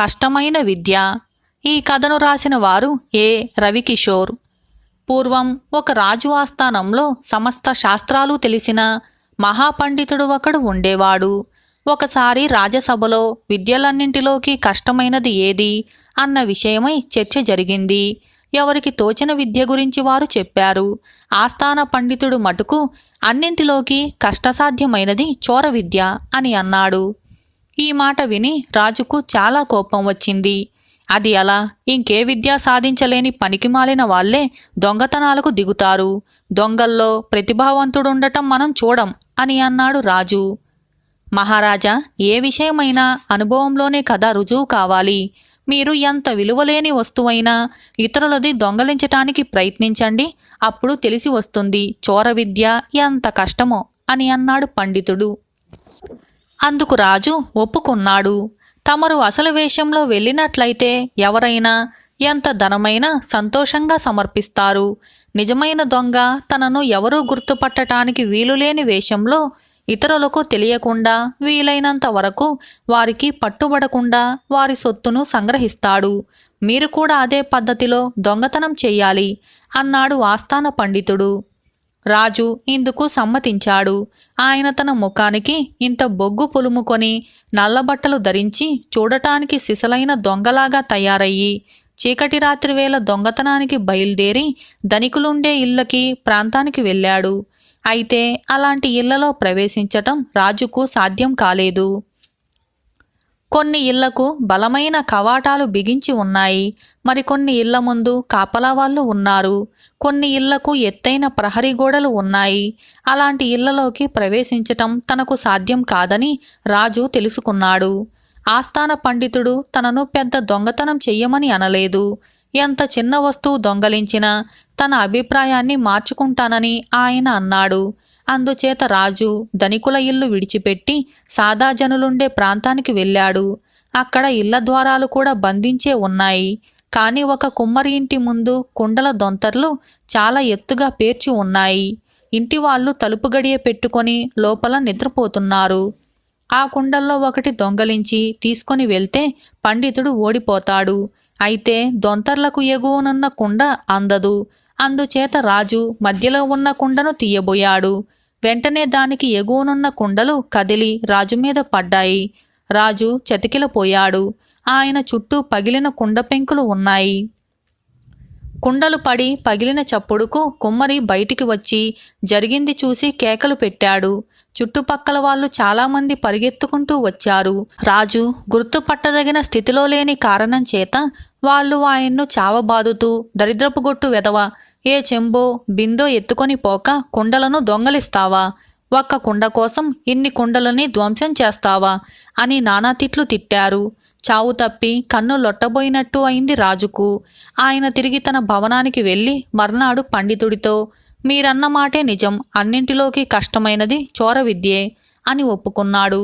కష్టమైన విద్య ఈ కథను రాసిన వారు ఏ రవికిషోర్ పూర్వం ఒక రాజు ఆస్థానంలో సమస్త శాస్త్రాలు తెలిసిన మహాపండితుడు ఒకడు ఉండేవాడు ఒకసారి రాజసభలో విద్యలన్నింటిలోకి కష్టమైనది ఏది అన్న విషయమై చర్చ జరిగింది ఎవరికి తోచిన విద్య గురించి వారు చెప్పారు ఆస్థాన పండితుడు మటుకు అన్నింటిలోకి కష్టసాధ్యమైనది చోర విద్య అని అన్నాడు ఈ మాట విని రాజుకు చాలా కోపం వచ్చింది అది అలా ఇంకే విద్య సాధించలేని పనికిమాలిన వాళ్లే దొంగతనాలకు దిగుతారు దొంగల్లో ప్రతిభావంతుడుండటం మనం చూడం అని అన్నాడు రాజు మహారాజా ఏ విషయమైనా అనుభవంలోనే కదా రుజువు కావాలి మీరు ఎంత విలువలేని వస్తువైనా ఇతరులది దొంగలించటానికి ప్రయత్నించండి అప్పుడు తెలిసి వస్తుంది చోర విద్య ఎంత కష్టమో అని అన్నాడు పండితుడు అందుకు రాజు ఒప్పుకున్నాడు తమరు అసలు వేషంలో వెళ్ళినట్లయితే ఎవరైనా ఎంత ధనమైనా సంతోషంగా సమర్పిస్తారు నిజమైన దొంగ తనను ఎవరూ గుర్తుపట్టటానికి వీలులేని వేషంలో ఇతరులకు తెలియకుండా వీలైనంత వరకు వారికి పట్టుబడకుండా వారి సొత్తును సంగ్రహిస్తాడు మీరు కూడా అదే పద్ధతిలో దొంగతనం చెయ్యాలి అన్నాడు ఆస్థాన పండితుడు రాజు ఇందుకు సమ్మతించాడు ఆయన తన ముఖానికి ఇంత బొగ్గు పులుముకొని నల్లబట్టలు ధరించి చూడటానికి సిసలైన దొంగలాగా తయారయ్యి చీకటి రాత్రి వేళ దొంగతనానికి బయలుదేరి ధనికులుండే ఇళ్ళకి ప్రాంతానికి వెళ్ళాడు అయితే అలాంటి ఇళ్లలో ప్రవేశించటం రాజుకు సాధ్యం కాలేదు కొన్ని ఇళ్లకు బలమైన కవాటాలు బిగించి ఉన్నాయి మరికొన్ని ఇళ్ల ముందు కాపలా వాళ్ళు ఉన్నారు కొన్ని ఇళ్లకు ఎత్తైన ప్రహరీ గోడలు ఉన్నాయి అలాంటి ఇళ్లలోకి ప్రవేశించటం తనకు సాధ్యం కాదని రాజు తెలుసుకున్నాడు ఆస్థాన పండితుడు తనను పెద్ద దొంగతనం చెయ్యమని అనలేదు ఎంత చిన్న వస్తువు దొంగలించినా తన అభిప్రాయాన్ని మార్చుకుంటానని ఆయన అన్నాడు అందుచేత రాజు ధనికుల ఇల్లు విడిచిపెట్టి సాదాజనులుండే ప్రాంతానికి వెళ్ళాడు అక్కడ ఇళ్ల ద్వారాలు కూడా బంధించే ఉన్నాయి కాని ఒక కుమ్మరి ఇంటి ముందు కుండల దొంతర్లు చాలా ఎత్తుగా పేర్చి ఉన్నాయి ఇంటి వాళ్ళు తలుపు గడియ పెట్టుకొని లోపల నిద్రపోతున్నారు ఆ కుండల్లో ఒకటి దొంగలించి తీసుకొని వెళ్తే పండితుడు ఓడిపోతాడు అయితే దొంతర్లకు ఎగువనున్న కుండ అందదు అందుచేత రాజు మధ్యలో ఉన్న కుండను తీయబోయాడు వెంటనే దానికి ఎగువనున్న కుండలు కదిలి రాజు మీద పడ్డాయి రాజు చతికిలపోయాడు ఆయన చుట్టూ పగిలిన కుండ పెంకులు ఉన్నాయి కుండలు పడి పగిలిన చప్పుడుకు కుమ్మరి బయటికి వచ్చి జరిగింది చూసి కేకలు పెట్టాడు చుట్టుపక్కల వాళ్ళు చాలామంది పరిగెత్తుకుంటూ వచ్చారు రాజు గుర్తుపట్టదగిన స్థితిలో లేని కారణం చేత వాళ్ళు ఆయన్ను చావబాదుతూ దరిద్రపుగొట్టు వెదవ ఏ చెంబో బిందో ఎత్తుకొని పోక కుండలను దొంగలిస్తావా ఒక్క కుండ కోసం ఇన్ని కుండలని ధ్వంసం చేస్తావా అని నానా తిట్లు తిట్టారు చావు తప్పి కన్ను లొట్టబోయినట్టు అయింది రాజుకు ఆయన తిరిగి తన భవనానికి వెళ్ళి మర్నాడు పండితుడితో మీరన్న మాటే నిజం అన్నింటిలోకి కష్టమైనది చోర విద్యే అని ఒప్పుకున్నాడు